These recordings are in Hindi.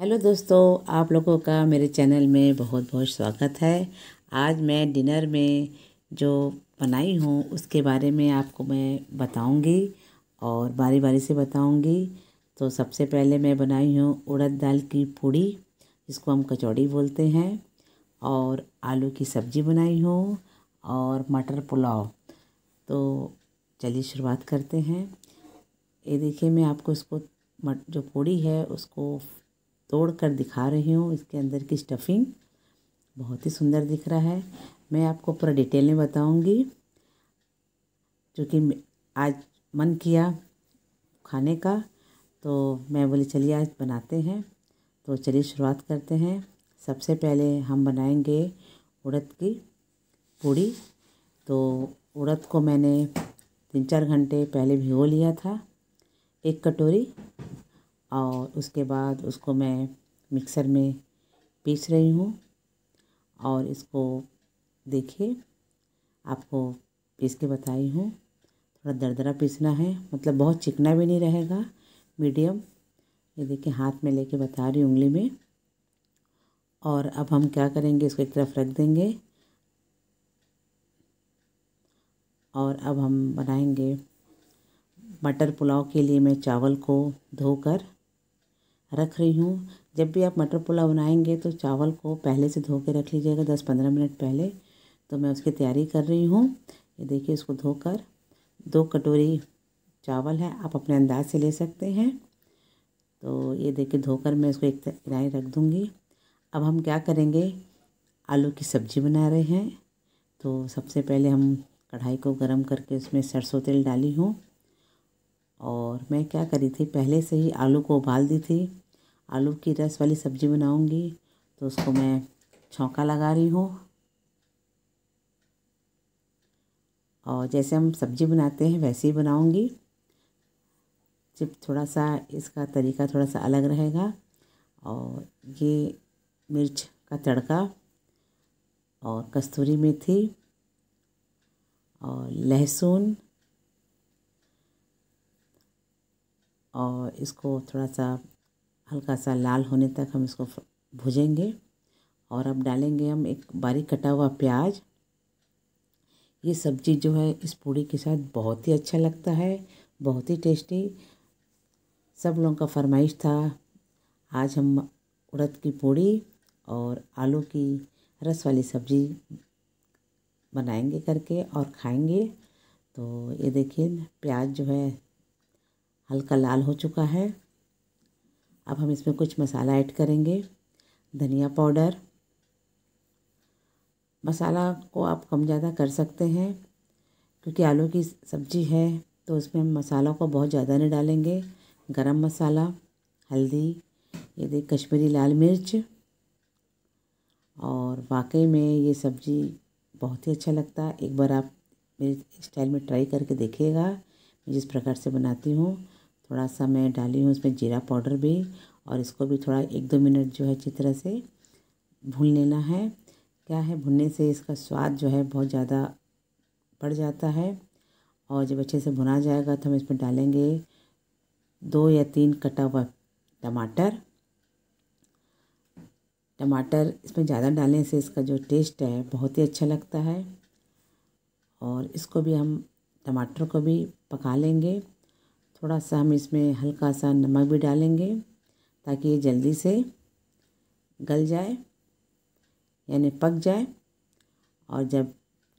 हेलो दोस्तों आप लोगों का मेरे चैनल में बहुत बहुत स्वागत है आज मैं डिनर में जो बनाई हूँ उसके बारे में आपको मैं बताऊंगी और बारी बारी से बताऊंगी तो सबसे पहले मैं बनाई हूँ उड़द दाल की पूड़ी जिसको हम कचौड़ी बोलते हैं और आलू की सब्ज़ी बनाई हूँ और मटर पुलाव तो चलिए शुरुआत करते हैं ये देखिए मैं आपको इसको जो पूड़ी है उसको तोड़ कर दिखा रही हूँ इसके अंदर की स्टफिंग बहुत ही सुंदर दिख रहा है मैं आपको पूरा डिटेल में बताऊँगी क्योंकि आज मन किया खाने का तो मैं बोली चलिए आज बनाते हैं तो चलिए शुरुआत करते हैं सबसे पहले हम बनाएंगे उड़द की पूड़ी तो उड़द को मैंने तीन चार घंटे पहले भिगो लिया था एक कटोरी और उसके बाद उसको मैं मिक्सर में पीस रही हूँ और इसको देखिए आपको पीस के बताई हूँ थोड़ा दरदरा पीसना है मतलब बहुत चिकना भी नहीं रहेगा मीडियम ये देखिए हाथ में लेके बता रही उंगली में और अब हम क्या करेंगे इसको एक तरफ रख देंगे और अब हम बनाएंगे मटर पुलाव के लिए मैं चावल को धोकर रख रही हूँ जब भी आप मटर पुलाव बनाएंगे तो चावल को पहले से धो के रख लीजिएगा दस पंद्रह मिनट पहले तो मैं उसकी तैयारी कर रही हूँ ये देखिए उसको धोकर दो कटोरी चावल है आप अपने अंदाज से ले सकते हैं तो ये देखिए धोकर मैं इसको एक किनारे रख दूँगी अब हम क्या करेंगे आलू की सब्ज़ी बना रहे हैं तो सबसे पहले हम कढ़ाई को गर्म करके उसमें सरसों तेल डाली हूँ और मैं क्या करी थी पहले से ही आलू को उबाल दी थी आलू की रस वाली सब्ज़ी बनाऊंगी तो उसको मैं छौंका लगा रही हूँ और जैसे हम सब्ज़ी बनाते हैं वैसे ही बनाऊंगी सिर्फ थोड़ा सा इसका तरीका थोड़ा सा अलग रहेगा और ये मिर्च का तड़का और कस्तूरी मेथी और लहसुन और इसको थोड़ा सा हल्का सा लाल होने तक हम इसको भुजेंगे और अब डालेंगे हम एक बारीक कटा हुआ प्याज ये सब्जी जो है इस पूड़ी के साथ बहुत ही अच्छा लगता है बहुत ही टेस्टी सब लोगों का फरमाइश था आज हम उड़द की पूड़ी और आलू की रस वाली सब्जी बनाएंगे करके और खाएंगे तो ये देखिए प्याज जो है हल्का लाल हो चुका है अब हम इसमें कुछ मसाला ऐड करेंगे धनिया पाउडर मसाला को आप कम ज़्यादा कर सकते हैं क्योंकि आलू की सब्ज़ी है तो उसमें हम मसालों को बहुत ज़्यादा नहीं डालेंगे गरम मसाला हल्दी ये देख कश्मीरी लाल मिर्च और वाकई में ये सब्ज़ी बहुत ही अच्छा लगता है एक बार आप मेरे स्टाइल में ट्राई करके देखिएगा मैं जिस प्रकार से बनाती हूँ थोड़ा सा मैं डाली हूँ उसमें जीरा पाउडर भी और इसको भी थोड़ा एक दो मिनट जो है अच्छी तरह से भून लेना है क्या है भुनने से इसका स्वाद जो है बहुत ज़्यादा बढ़ जाता है और जब अच्छे से भुना जाएगा तो हम इसमें डालेंगे दो या तीन कटा हुआ टमाटर टमाटर इसमें ज़्यादा डालने से इसका जो टेस्ट है बहुत ही अच्छा लगता है और इसको भी हम टमाटर को भी पका लेंगे थोड़ा सा हम इसमें हल्का सा नमक भी डालेंगे ताकि ये जल्दी से गल जाए यानी पक जाए और जब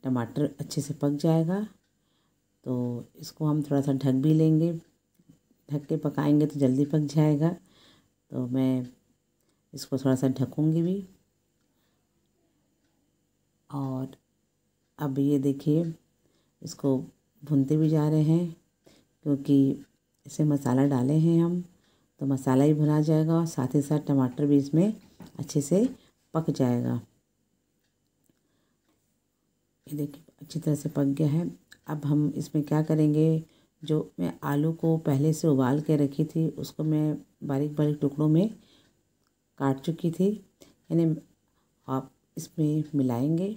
टमाटर अच्छे से पक जाएगा तो इसको हम थोड़ा सा ढक भी लेंगे ढक के पकाएंगे तो जल्दी पक जाएगा तो मैं इसको थोड़ा सा ढकूँगी भी और अब ये देखिए इसको भुनते भी जा रहे हैं क्योंकि इसमें मसाला डाले हैं हम तो मसाला भी भुना जाएगा और साथ ही साथ टमाटर भी इसमें अच्छे से पक जाएगा ये देखिए अच्छी तरह से पक गया है अब हम इसमें क्या करेंगे जो मैं आलू को पहले से उबाल के रखी थी उसको मैं बारीक बारीक टुकड़ों में काट चुकी थी यानी आप इसमें मिलाएंगे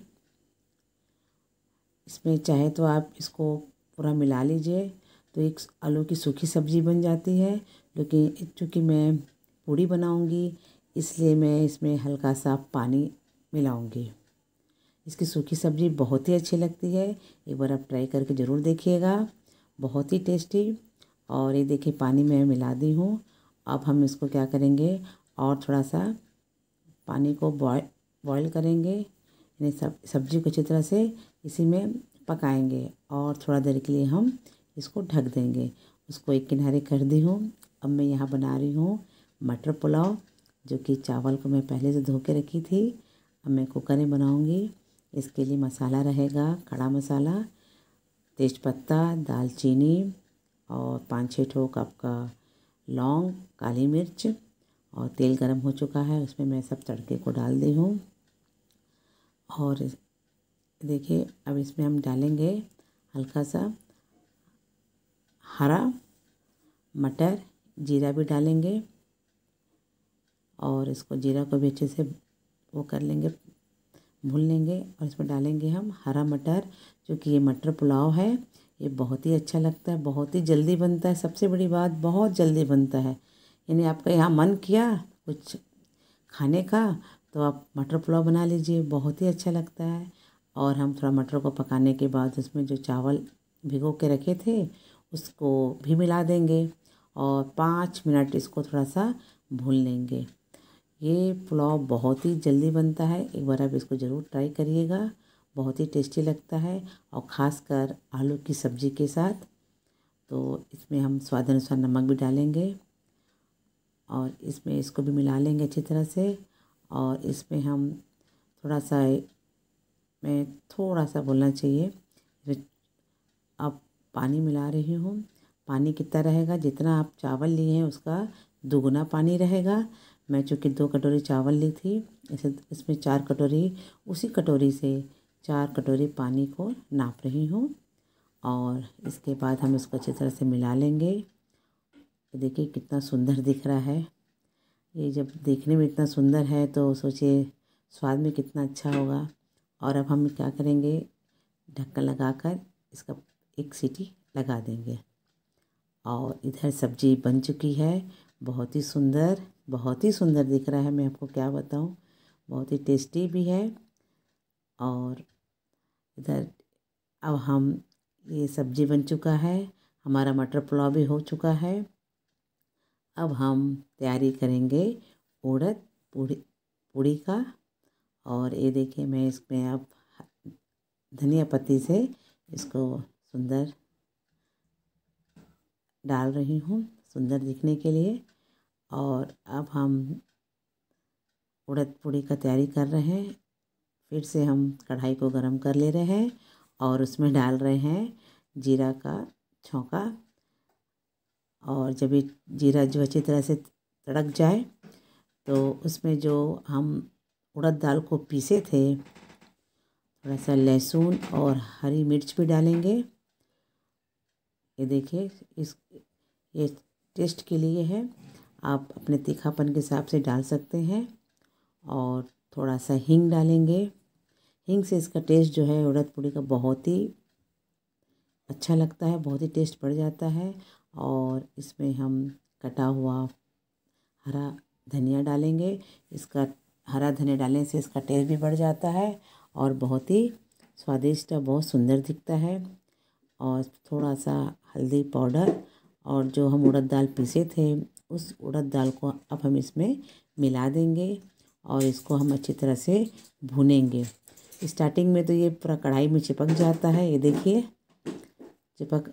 इसमें चाहे तो आप इसको पूरा मिला लीजिए तो एक आलू की सूखी सब्ज़ी बन जाती है लेकिन चूँकि मैं पूड़ी बनाऊंगी इसलिए मैं इसमें हल्का सा पानी मिलाऊंगी इसकी सूखी सब्ज़ी बहुत ही अच्छी लगती है एक बार आप ट्राई करके ज़रूर देखिएगा बहुत ही टेस्टी और ये देखिए पानी मैं मिला दी हूँ अब हम इसको क्या करेंगे और थोड़ा सा पानी को बॉय बॉयल करेंगे यानी सब सब्जी को अच्छी तरह से इसी में पकाएंगे और थोड़ा देर के लिए हम इसको ढक देंगे उसको एक किनारे कर दी हूँ अब मैं यहाँ बना रही हूँ मटर पुलाव जो कि चावल को मैं पहले से धो के रखी थी अब मैं कुकर में बनाऊँगी इसके लिए मसाला रहेगा खड़ा मसाला तेज़पत्ता दालचीनी और पाँच छः कप का लौंग काली मिर्च और तेल गरम हो चुका है उसमें मैं सब तड़के को डाल दी हूँ और देखिए अब इसमें हम डालेंगे हल्का सा हरा मटर जीरा भी डालेंगे और इसको जीरा को भी अच्छे से वो कर लेंगे भून लेंगे और इसमें डालेंगे हम हरा मटर क्योंकि ये मटर पुलाव है ये बहुत ही अच्छा लगता है बहुत ही जल्दी बनता है सबसे बड़ी बात बहुत जल्दी बनता है यानी आपका यहाँ मन किया कुछ खाने का तो आप मटर पुलाव बना लीजिए बहुत ही अच्छा लगता है और हम थोड़ा मटर को पकाने के बाद उसमें जो चावल भिगो के रखे थे उसको भी मिला देंगे और पाँच मिनट इसको थोड़ा सा भून लेंगे ये पुलाव बहुत ही जल्दी बनता है एक बार आप इसको ज़रूर ट्राई करिएगा बहुत ही टेस्टी लगता है और ख़ासकर आलू की सब्ज़ी के साथ तो इसमें हम स्वाद अनुसार नमक भी डालेंगे और इसमें इसको भी मिला लेंगे अच्छी तरह से और इसमें हम थोड़ा सा मैं थोड़ा सा बोलना चाहिए आप पानी मिला रही हूँ पानी कितना रहेगा जितना आप चावल लिए हैं उसका दोगुना पानी रहेगा मैं चूँकि दो कटोरी चावल ली थी इसे इसमें चार कटोरी उसी कटोरी से चार कटोरी पानी को नाप रही हूँ और इसके बाद हम इसको अच्छी तरह से मिला लेंगे देखिए कितना सुंदर दिख रहा है ये जब देखने में इतना सुंदर है तो सोचिए स्वाद में कितना अच्छा होगा और अब हम क्या करेंगे ढक्कन लगाकर इसका एक सीटी लगा देंगे और इधर सब्जी बन चुकी है बहुत ही सुंदर बहुत ही सुंदर दिख रहा है मैं आपको क्या बताऊं बहुत ही टेस्टी भी है और इधर अब हम ये सब्जी बन चुका है हमारा मटर पुलाव भी हो चुका है अब हम तैयारी करेंगे उड़द पूड़ी पूड़ी का और ये देखिए मैं इसमें अब धनिया पत्ती से इसको सुंदर डाल रही हूँ सुंदर दिखने के लिए और अब हम उड़द पूड़ी का तैयारी कर रहे हैं फिर से हम कढ़ाई को गरम कर ले रहे हैं और उसमें डाल रहे हैं जीरा का छौंका और जब ये जीरा जो अच्छी तरह से तड़क जाए तो उसमें जो हम उड़द दाल को पीसे थे थोड़ा सा लहसुन और हरी मिर्च भी डालेंगे ये देखिए इस ये टेस्ट के लिए है आप अपने तीखापन के हिसाब से डाल सकते हैं और थोड़ा सा हींग डालेंगे हींग से इसका टेस्ट जो है उड़द पूड़ी का बहुत ही अच्छा लगता है बहुत ही टेस्ट बढ़ जाता है और इसमें हम कटा हुआ हरा धनिया डालेंगे इसका हरा धनिया डालने से इसका टेस्ट भी बढ़ जाता है और बहुत ही स्वादिष्ट और बहुत सुंदर दिखता है और थोड़ा सा हल्दी पाउडर और जो हम उड़द दाल पीसे थे उस उड़द दाल को अब हम इसमें मिला देंगे और इसको हम अच्छी तरह से भुनेंगे स्टार्टिंग में तो ये पूरा कढ़ाई में चिपक जाता है ये देखिए चिपक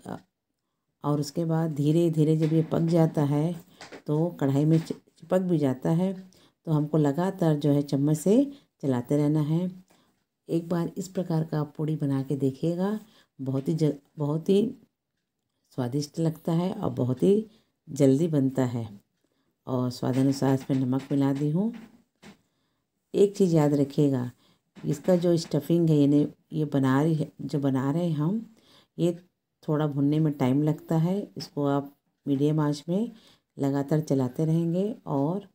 और उसके बाद धीरे धीरे जब ये पक जाता है तो कढ़ाई में चिपक भी जाता है तो हमको लगातार जो है चम्मच से चलाते रहना है एक बार इस प्रकार का पूड़ी बना के देखिएगा बहुत ही बहुत ही स्वादिष्ट लगता है और बहुत ही जल्दी बनता है और स्वादानुसार इसमें नमक मिला दी हूँ एक चीज़ याद रखिएगा इसका जो स्टफिंग है यानी ये बना रही है जो बना रहे हैं हम ये थोड़ा भुनने में टाइम लगता है इसको आप मीडियम आंच में लगातार चलाते रहेंगे और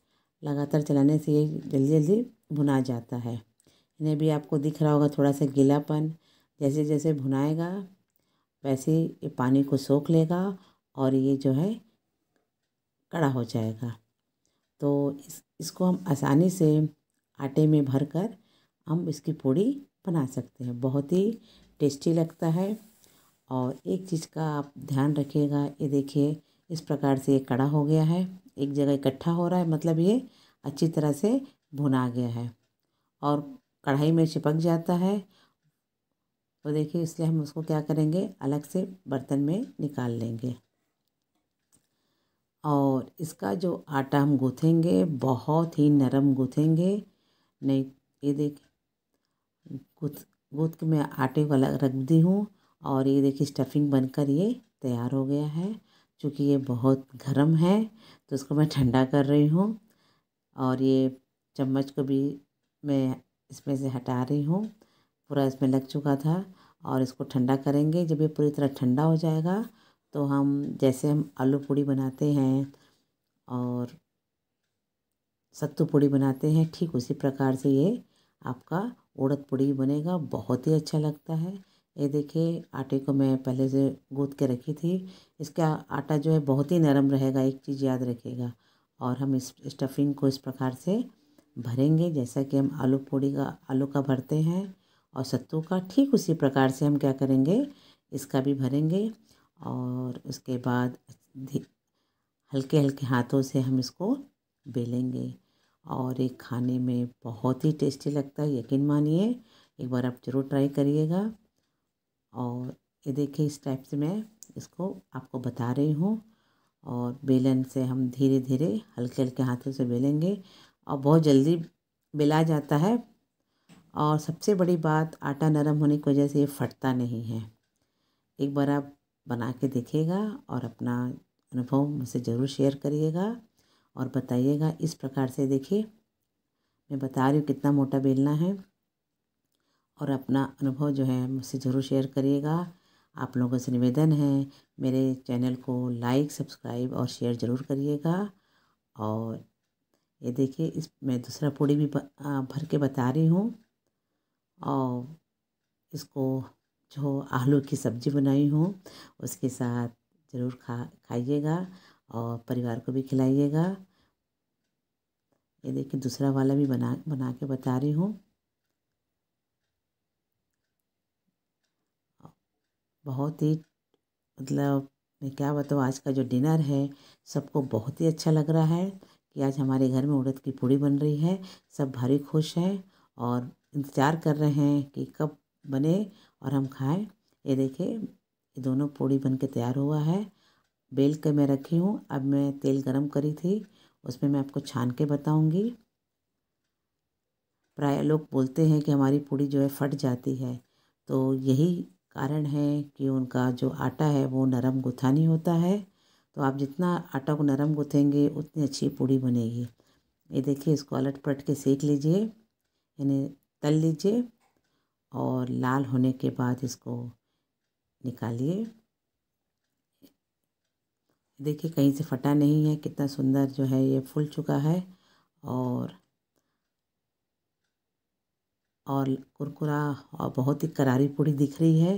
लगातार चलाने से ये जल्दी जल्दी भुना जाता है इन्हें भी आपको दिख रहा होगा थोड़ा सा गीलापन जैसे जैसे भुनाएगा वैसे ये पानी को सोख लेगा और ये जो है कड़ा हो जाएगा तो इस इसको हम आसानी से आटे में भर कर हम इसकी पूड़ी बना सकते हैं बहुत ही टेस्टी लगता है और एक चीज़ का आप ध्यान रखिएगा ये देखिए इस प्रकार से ये कड़ा हो गया है एक जगह इकट्ठा हो रहा है मतलब ये अच्छी तरह से भुना गया है और कढ़ाई में चिपक जाता है तो देखिए इसलिए हम उसको क्या करेंगे अलग से बर्तन में निकाल लेंगे और इसका जो आटा हम गूँथेंगे बहुत ही नरम गूँथेंगे नहीं ये देख गूँथ गूँथ के मैं आटे को अलग रख दी हूँ और ये देखिए स्टफिंग बनकर ये तैयार हो गया है चूँकि ये बहुत गर्म है तो इसको मैं ठंडा कर रही हूँ और ये चम्मच को भी मैं इसमें से हटा रही हूँ पूरा इसमें लग चुका था और इसको ठंडा करेंगे जब ये पूरी तरह ठंडा हो जाएगा तो हम जैसे हम आलू पूड़ी बनाते हैं और सत्तू पूड़ी बनाते हैं ठीक उसी प्रकार से ये आपका उड़द पूड़ी बनेगा बहुत ही अच्छा लगता है ये देखिए आटे को मैं पहले से गूँथ के रखी थी इसका आटा जो है बहुत ही नरम रहेगा एक चीज़ याद रखिएगा और हम इस स्टफिंग को इस प्रकार से भरेंगे जैसा कि हम आलू पूड़ी का आलू का भरते हैं और सत्तू का ठीक उसी प्रकार से हम क्या करेंगे इसका भी भरेंगे और उसके बाद हल्के हल्के हाथों से हम इसको बेलेंगे और ये खाने में बहुत ही टेस्टी लगता है यकीन मानिए एक बार आप ज़रूर ट्राई करिएगा और ये देखिए इस टाइप से मैं इसको आपको बता रही हूँ और बेलन से हम धीरे धीरे हल्के हल्के हाथों से बेलेंगे और बहुत जल्दी बेला जाता है और सबसे बड़ी बात आटा नरम होने की वजह से ये फटता नहीं है एक बार आप बना के देखिएगा और अपना अनुभव मुझसे ज़रूर शेयर करिएगा और बताइएगा इस प्रकार से देखिए मैं बता रही हूँ कितना मोटा बेलना है और अपना अनुभव जो है मुझसे ज़रूर शेयर करिएगा आप लोगों से निवेदन है मेरे चैनल को लाइक सब्सक्राइब और शेयर ज़रूर करिएगा और ये देखिए इस मैं दूसरा पूड़ी भी भर के बता रही हूँ और इसको जो आलू की सब्ज़ी बनाई हूँ उसके साथ ज़रूर खा खाइएगा और परिवार को भी खिलाइएगा ये देखिए दूसरा वाला भी बना बना के बता रही हूँ बहुत ही मतलब मैं क्या बताऊँ आज का जो डिनर है सबको बहुत ही अच्छा लग रहा है कि आज हमारे घर में उड़द की पूड़ी बन रही है सब भारी खुश हैं और इंतज़ार कर रहे हैं कि कब बने और हम खाएं ये देखिए ये दोनों पूड़ी बन के तैयार हुआ है बेल के मैं रखी हूँ अब मैं तेल गरम करी थी उसमें मैं आपको छान के बताऊँगी प्राय लोग बोलते हैं कि हमारी पूड़ी जो है फट जाती है तो यही कारण है कि उनका जो आटा है वो नरम गुथा नहीं होता है तो आप जितना आटा को नरम गुथेंगे उतनी अच्छी पूड़ी बनेगी ये देखिए इसको अलट पलट के सेक लीजिए यानी तल लीजिए और लाल होने के बाद इसको निकालिए देखिए कहीं से फटा नहीं है कितना सुंदर जो है ये फूल चुका है और और कुरकुरा और बहुत ही करारी पूड़ी दिख रही है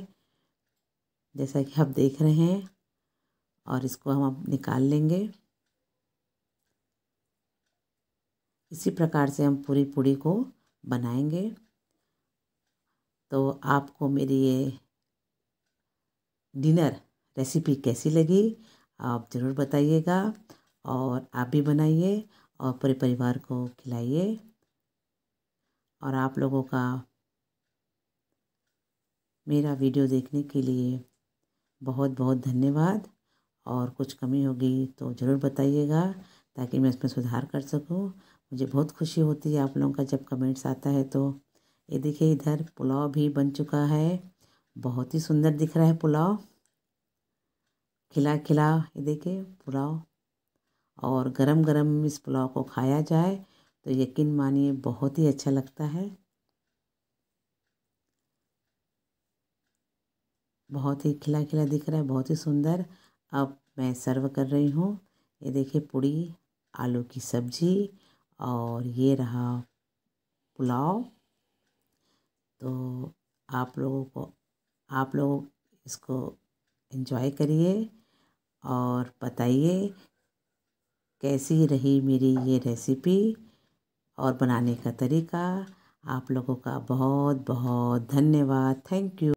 जैसा कि आप देख रहे हैं और इसको हम अब निकाल लेंगे इसी प्रकार से हम पूरी पूड़ी को बनाएंगे तो आपको मेरी ये डिनर रेसिपी कैसी लगी आप ज़रूर बताइएगा और आप भी बनाइए और पूरे परिवार को खिलाइए और आप लोगों का मेरा वीडियो देखने के लिए बहुत बहुत धन्यवाद और कुछ कमी होगी तो ज़रूर बताइएगा ताकि मैं इसमें सुधार कर सकूं मुझे बहुत खुशी होती है आप लोगों का जब कमेंट्स आता है तो ये देखिए इधर पुलाव भी बन चुका है बहुत ही सुंदर दिख रहा है पुलाव खिला खिला ये देखिए पुलाव और गरम गरम इस पुलाव को खाया जाए तो यकीन मानिए बहुत ही अच्छा लगता है बहुत ही खिला खिला दिख रहा है बहुत ही सुंदर अब मैं सर्व कर रही हूँ ये देखिए पूड़ी आलू की सब्ज़ी और ये रहा पुलाव तो आप लोगों को आप लोग इसको एंजॉय करिए और बताइए कैसी रही मेरी ये रेसिपी और बनाने का तरीका आप लोगों का बहुत बहुत धन्यवाद थैंक यू